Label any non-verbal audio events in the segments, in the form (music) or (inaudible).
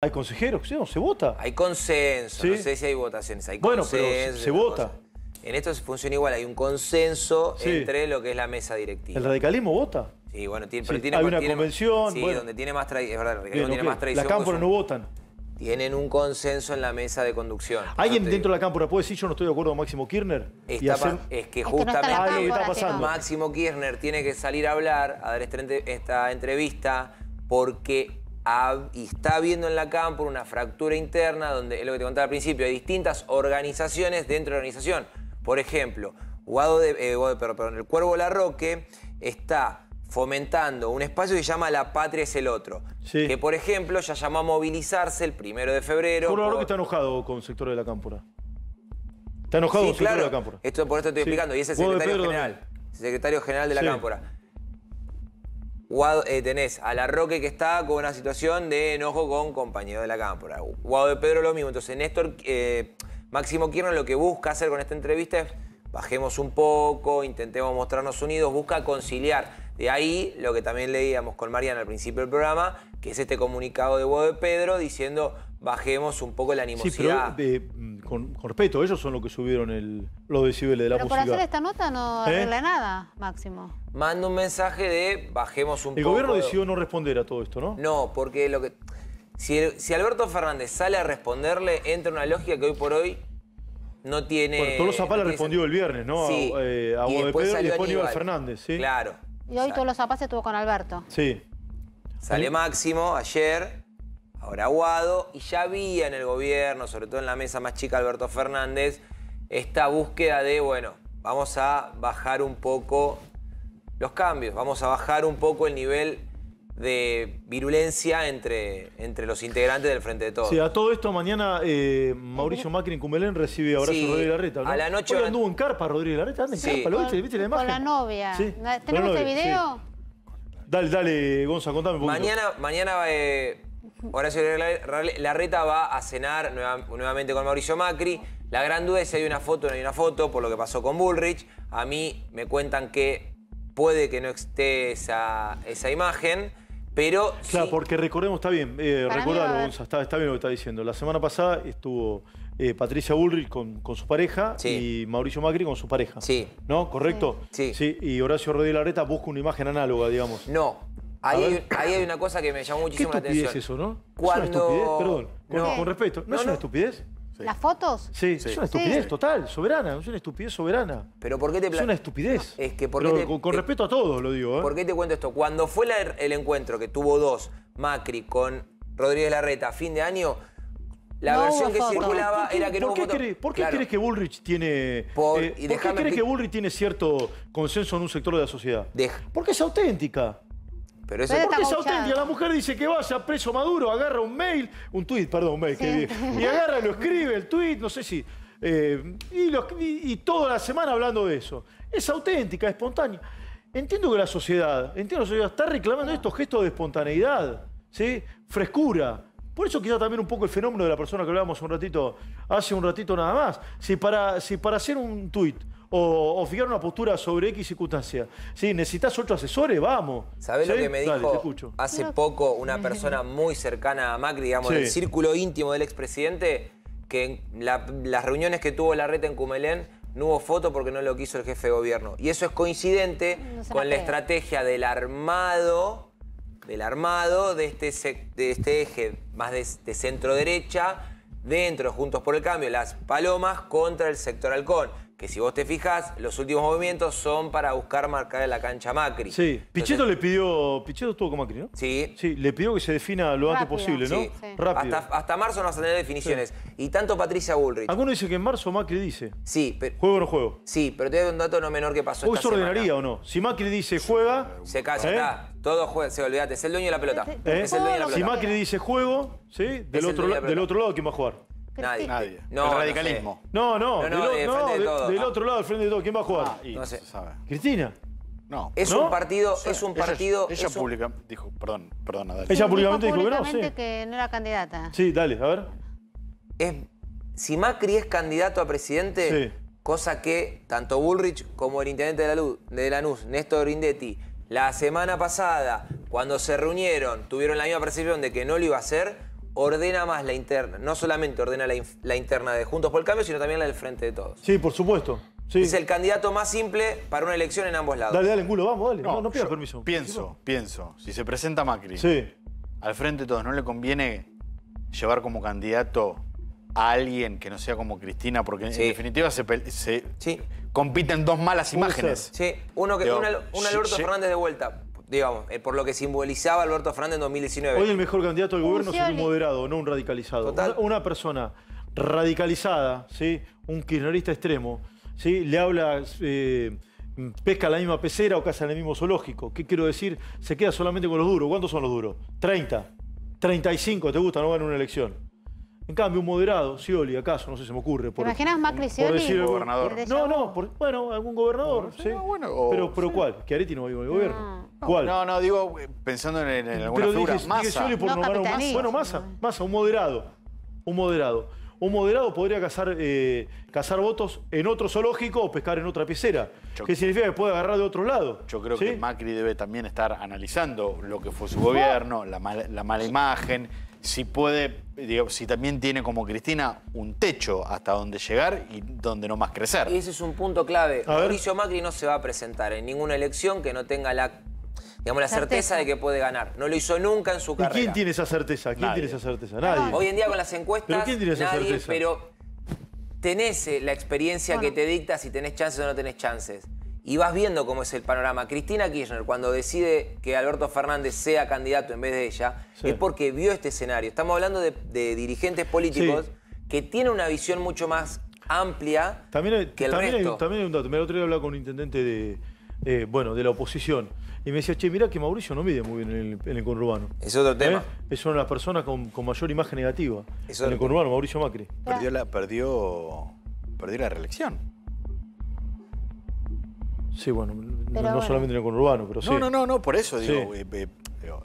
Hay consejeros, ¿No? se vota. Hay consenso, no sé si hay votaciones, hay consenso. pero se, vota. En esto se funciona igual, hay un consenso entre lo que es la mesa directiva. ¿El radicalismo vota? Sí, bueno, pero tiene Hay una convención. Sí, donde tiene más tradición. Es verdad, el radicalismo tiene más tradición. La cámpora pues, no votan. Tienen un consenso en la mesa de conducción. ¿Alguien dentro de la cámpora puede decir yo no estoy de acuerdo con Máximo Kirchner? Es que justamente Máximo Kirchner tiene que salir a hablar, a dar este esta entrevista, porque y está habiendo en la Cámpora una fractura interna donde, es lo que te contaba al principio, hay distintas organizaciones dentro de la organización. Por ejemplo, Guado de, eh, de perdón, el Cuervo Larroque está fomentando un espacio que se llama La Patria es el Otro. Que, por ejemplo, ya llamó a movilizarse el primero de febrero. Por lo que está enojado con el sector de la cámpora. Está enojado con el sector de la cámpora. Esto, por esto estoy explicando. Y es secretario general. El secretario general de la cámpora. Eh, tenés a La Roque que está con una situación de enojo con compañero de la Cámara. Guado de Pedro lo mismo. Entonces, Néstor, eh, Máximo Kirchner lo que busca hacer con esta entrevista es bajemos un poco, intentemos mostrarnos unidos, busca conciliar. De ahí lo que también leíamos con Mariana al principio del programa, que es este comunicado de Guado de Pedro diciendo bajemos un poco la animosidad. Mm, con, respeto, ellos son los que subieron el, los decibeles de la Pero para hacer esta nota no ¿Eh? nada, Máximo. Manda un mensaje de bajemos un poco. El gobierno decidió no responder a todo esto, ¿no? No, porque lo que... Si, Alberto Fernández sale a responderle, entra una lógica que hoy por hoy no tiene... Bueno, los Pala le respondió el viernes, ¿no? a, eh, después Pedro Fernández, ¿sí? Claro. Y hoy todos Tolosa se estuvo con Alberto. Sí. Sale Máximo ayer ahora Aguado, y ya había en el gobierno, sobre todo en la mesa más chica Alberto Fernández, esta búsqueda de, bueno, vamos a bajar un poco los cambios, vamos a bajar un poco el nivel de virulencia entre, entre los integrantes del Frente de Todos. Sí, a todo esto mañana eh, Mauricio Macri en Cumelén recibe ahora a Rodríguez Larreta. ¿no? A la noche... Hoy anduvo en carpa Rodríguez Larreta, anda en sí. la Con la novia. ¿Tenemos el este video? Dale, dale, Gonza, contame un poquito. Mañana, mañana eh, Horacio Larreta va a cenar nuevamente con Mauricio Macri. La gran duda es si hay una foto o no hay una foto, por lo que pasó con Bullrich. A mí me cuentan que puede que no esté esa, esa imagen, pero... Claro, porque recordemos, está bien, eh, está, bien lo que está diciendo. La semana pasada estuvo eh, Patricia Bullrich con, su pareja y Mauricio Macri con su pareja. Sí. ¿No? ¿Correcto? Sí. sí. Y Horacio Rodríguez Larreta busca una imagen análoga, digamos. No, Ahí hay, una cosa que me llamó muchísimo la atención. ¿Qué estupidez eso, no? Cuando... ¿Es una estupidez? Perdón, no. con, respeto. ¿No, es una estupidez? ¿Las fotos? Sí, es una estupidez total, soberana, es una estupidez soberana. ¿Pero por qué te Es una estupidez. es que con, respeto a todos lo digo. ¿eh? ¿Por qué te cuento esto? Cuando fue el encuentro que tuvo dos, Macri con Rodríguez Larreta, a fin de año, la versión que circulaba era que no ¿Por qué, crees, ¿por qué crees que Bullrich tiene. Por, eh, qué crees que Bullrich tiene cierto consenso en un sector de la sociedad? Deja. Porque es auténtica. Pero porque es auténtica. La mujer dice que vaya preso Maduro, agarra un mail, un tweet perdón, un mail, y agarra, lo escribe, el tweet no sé si. Eh, y, toda la semana hablando de eso. Es auténtica, espontánea. Entiendo que la sociedad, entiendo la sociedad, está reclamando estos gestos de espontaneidad, ¿sí? frescura. Por eso quizá también un poco el fenómeno de la persona que hablábamos un ratito, hace un ratito nada más. Si para, si para hacer un tuit o, fijar una postura sobre X circunstancia. Sí, necesitas otro asesor, eh, vamos. ¿Sabés lo que me dijo hace poco una (laughs) persona muy cercana a Macri, digamos, del círculo íntimo del expresidente, que en las reuniones que tuvo la red en Cumelén no hubo foto porque no lo quiso el jefe de gobierno. Y eso es coincidente con la estrategia del armado, del armado de este, de este eje más de, de centro derecha, dentro, juntos por el cambio, las palomas contra el sector halcón que si vos te fijas, los últimos movimientos son para buscar marcar en la cancha Macri. Sí, Pichetto le pidió, Pichetto estuvo con Macri, ¿no? Sí. Sí, le pidió que se defina lo antes posible, ¿no? Sí. Rápido. Hasta, marzo no vas a tener definiciones. Y tanto Patricia Bullrich. Alguno dice que en marzo Macri dice. Sí, pero... ¿Juego o no juego? Sí, pero te doy un dato no menor que pasó ¿Vos esta ordenaría o no? Si Macri dice juega... Se calla, ¿eh? Todo juega, se olvidate, es el dueño de la pelota. ¿Eh? Es el dueño de la ¿Eh? pelota. Si Macri dice juego, ¿sí? Del, otro, del otro lado, ¿quién va a jugar? Nadie. No, el radicalismo. No, no. no, del, otro lado, del frente de todo. ¿Quién va a jugar? Ah, no sé. sabe. Cristina. No. Es un partido, es un partido. Ella, ella dijo, perdón, perdón, dale. ella públicamente dijo, que no, sí. que no era candidata. Sí, dale, a ver. si Macri es candidato a presidente, cosa que tanto Bullrich como el intendente de, la Luz, de Lanús, Néstor Grindetti, la semana pasada, cuando se reunieron, tuvieron la misma percepción de que no lo iba a hacer, ordena más la interna, no solamente ordena la, la, interna de Juntos por el Cambio, sino también la del Frente de Todos. Sí, por supuesto. Es el candidato más simple para una elección en ambos lados. Dale, dale, culo, vamos, dale. No, no, permiso. Pienso, pienso. Si se presenta Macri sí. al Frente de Todos, ¿no le conviene llevar como candidato a alguien que no sea como Cristina, porque en definitiva se, compiten dos malas imágenes. Sí, uno que, una un Alberto Fernández de vuelta digamos, eh, por lo que simbolizaba Alberto Fernández en 2019. Hoy el mejor candidato al gobierno es un moderado, no un radicalizado. Una, persona radicalizada, ¿sí? un kirchnerista extremo, ¿sí? le habla... Eh, pesca la misma pecera o caza en el mismo zoológico. ¿Qué quiero decir? Se queda solamente con los duros. ¿Cuántos son los duros? 30. 35 te gusta, no van a una elección. En cambio, un moderado, Scioli, acaso, no sé, se me ocurre. Por, ¿Te imaginas Macri Scioli? gobernador. No, no, bueno, algún gobernador, pero, pero ¿cuál? Areti no va a ir al gobierno. ¿Cuál? No, no, digo eh, pensando en, en alguna Pero figura. más. Massa. Scioli por No, nombrar Bueno, Massa, Massa, un moderado. Un moderado. Un moderado podría eh, cazar, votos en otro zoológico o pescar en otra piscera. ¿Qué significa que puede agarrar de otro lado. Yo creo que Macri debe también estar analizando lo que fue su gobierno, la mala imagen, si puede, si también tiene como Cristina un techo hasta donde llegar y donde no más crecer. Y ese es un punto clave. Mauricio Macri no se va a presentar en ninguna elección que no tenga la digamos, la certeza. de que puede ganar. No lo hizo nunca en su ¿Y quién tiene esa certeza? ¿Quién tiene esa certeza? Nadie. Hoy en día con las encuestas, quién tiene esa nadie, pero tenés eh, la experiencia que te dicta si tenés chances o no tenés chances y vas viendo cómo es el panorama. Cristina Kirchner, cuando decide que Alberto Fernández sea candidato en vez de ella, es porque vio este escenario. Estamos hablando de, dirigentes políticos que tienen una visión mucho más amplia también que también resto. también hay un dato. Me otro día hablaba con un intendente de, eh, bueno, de la oposición. Y me decía, che, mira que Mauricio no mide muy bien en el, conurbano. Es otro ¿Eh? tema. Es una de las personas con, mayor imagen negativa. en el conurbano, Mauricio Macri. Perdió perdió, perdió la reelección. Sí, bueno, no, solamente en el conurbano, pero sí. No, no, no, no por eso eh, eh, digo,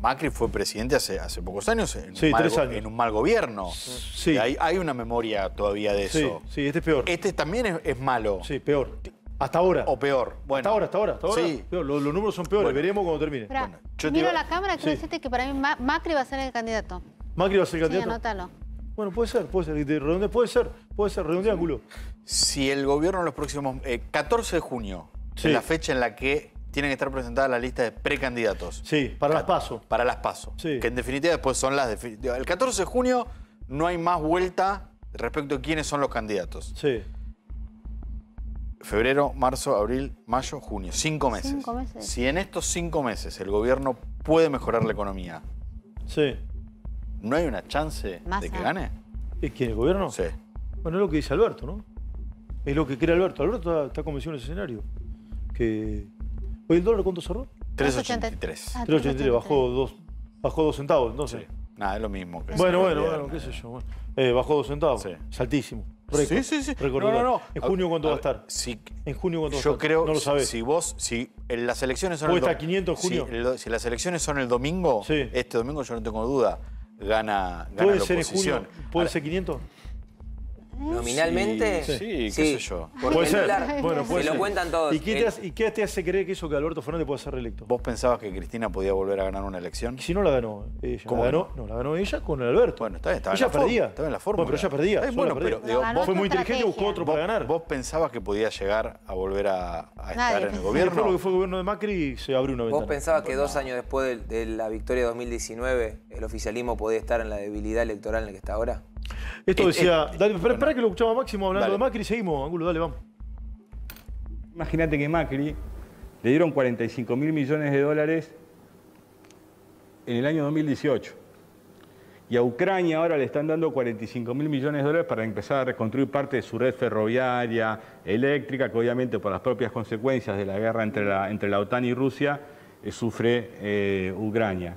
Macri fue presidente hace, hace pocos años en, un mal, gobierno. Sí. Hay, hay, una memoria todavía de eso. Sí, este es peor. Este también es, es malo. Sí, peor. Hasta ahora. O peor. Bueno. Hasta ahora, hasta ahora, hasta Sí. Los, números son peores, veremos cuando termine. miro la cámara, quiero decirte que para mí Macri va a ser el candidato. Macri va a ser el candidato. Sí, anótalo. Bueno, puede ser, puede ser. puede ser, puede ser, culo. Si el gobierno en los próximos. 14 eh, de junio, es la fecha en la que tiene que estar presentada la lista de precandidatos. Sí, para las pasos, Para las pasos, Que en definitiva después son las. El 14 de junio no hay más vuelta respecto a quiénes son los candidatos. Sí. Febrero, marzo, abril, mayo, junio. Cinco meses. Cinco meses. Si en estos cinco meses el gobierno puede mejorar la economía. Sí. ¿No hay una chance de que gane? ¿Es quien ¿El gobierno? Sí. Bueno, es lo que dice Alberto, ¿no? Es lo que cree Alberto. Alberto está, convencido en ese escenario. Que... el dólar cuánto cerró? 3.83. 3.83, ah, bajó dos, bajó dos centavos, entonces. Nada, es lo mismo. bueno, bueno, bueno, qué sé yo. Eh, bajó dos centavos. Sí. Saltísimo. altísimo. sí, sí, sí. No, no, no. ¿En junio cuánto va a estar? Sí. ¿En junio cuánto va a estar? Yo creo, no lo sabes. si vos, si las elecciones son... el 500 en junio. Si, las elecciones son el domingo, este domingo yo no tengo duda gana, gana ¿Puede la Ser en ¿Puede ser 500? Ah, ¿Nominalmente? Sí, qué sé yo. puede ser. Bueno, se lo cuentan todos. ¿Y qué, te hace, creer que eso que Alberto Fernández pueda ser reelecto? ¿Vos pensabas que Cristina podía volver a ganar una elección? Si no la ganó ella. ¿Cómo la ganó? No, la ganó ella con Alberto. Bueno, estaba ella en la perdía. Estaba en la forma pero ella perdía. Eh, bueno, pero vos fue muy inteligente y buscó otro para ganar. ¿Vos pensabas que podía llegar a volver a, estar en el gobierno? Después lo que fue el gobierno de Macri se abrió una ventana. ¿Vos pensabas que dos años después de la victoria de 2019 el oficialismo podía estar en la debilidad electoral en la que está ahora? Esto eh, decía. Eh, dale, espera, que lo escuchaba Máximo hablando de Macri. Seguimos, Ángulo, dale, vamos. Imagínate que Macri le dieron 45 mil millones de dólares en el año 2018. Y a Ucrania ahora le están dando 45 mil millones de dólares para empezar a reconstruir parte de su red ferroviaria, eléctrica, que obviamente por las propias consecuencias de la guerra entre la, entre la OTAN y Rusia eh, sufre Ucrania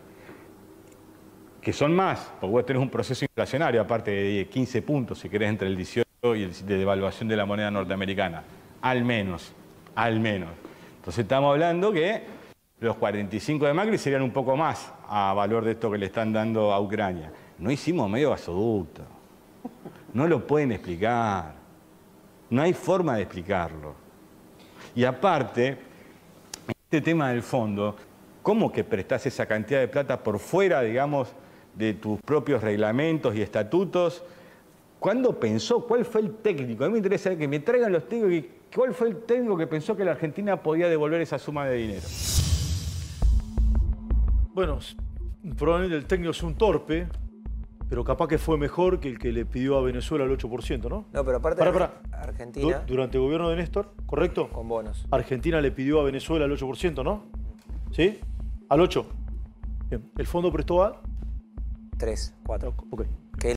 que son más, porque vos tenés un proceso inflacionario, aparte de 15 puntos, si querés, entre el 18 y el de devaluación de la moneda norteamericana. Al menos, al menos. Entonces estamos hablando que los 45 de Macri serían un poco más a valor de esto que le están dando a Ucrania. No hicimos medio gasoducto. No lo pueden explicar. No hay forma de explicarlo. Y aparte, este tema del fondo, ¿cómo que prestás esa cantidad de plata por fuera, digamos, de tus propios reglamentos y estatutos. ¿Cuándo pensó? ¿Cuál fue el técnico? A mí me interesa que me traigan los técnicos. Y ¿Cuál fue el técnico que pensó que la Argentina podía devolver esa suma de dinero? Bueno, probablemente el técnico es un torpe, pero capaz que fue mejor que el que le pidió a Venezuela el 8%, ¿no? No, pero aparte Argentina... Durante el gobierno de Néstor, ¿correcto? Con bonos. Argentina le pidió a Venezuela el 8%, ¿no? ¿Sí? Al 8%. Bien. El fondo prestó a 3, 4.